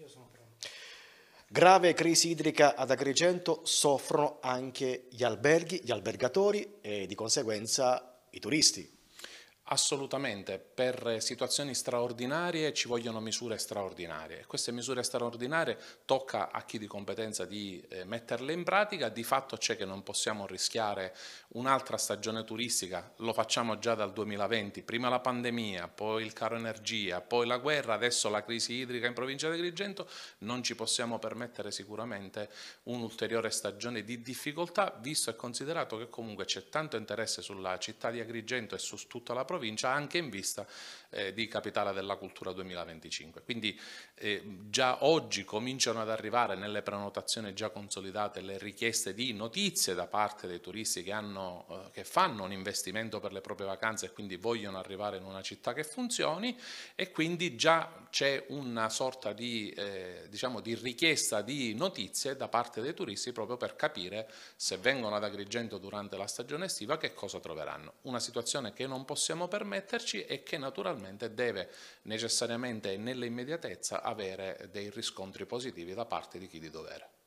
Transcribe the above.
Io sono pronto. Grave crisi idrica ad Agrigento soffrono anche gli alberghi, gli albergatori e di conseguenza i turisti. Assolutamente, per situazioni straordinarie ci vogliono misure straordinarie e queste misure straordinarie tocca a chi di competenza di eh, metterle in pratica, di fatto c'è che non possiamo rischiare un'altra stagione turistica, lo facciamo già dal 2020, prima la pandemia, poi il caro energia, poi la guerra, adesso la crisi idrica in provincia di Agrigento, non ci possiamo permettere sicuramente un'ulteriore stagione di difficoltà, visto e considerato che comunque c'è tanto interesse sulla città di Agrigento e su tutta la provincia, provincia anche in vista eh, di Capitale della Cultura 2025. Quindi eh, già oggi cominciano ad arrivare nelle prenotazioni già consolidate le richieste di notizie da parte dei turisti che, hanno, eh, che fanno un investimento per le proprie vacanze e quindi vogliono arrivare in una città che funzioni e quindi già c'è una sorta di, eh, diciamo di, richiesta di notizie da parte dei turisti proprio per capire se vengono ad Agrigento durante la stagione estiva che cosa troveranno. Una situazione che non possiamo permetterci e che naturalmente deve necessariamente e nell'immediatezza avere dei riscontri positivi da parte di chi di dovere.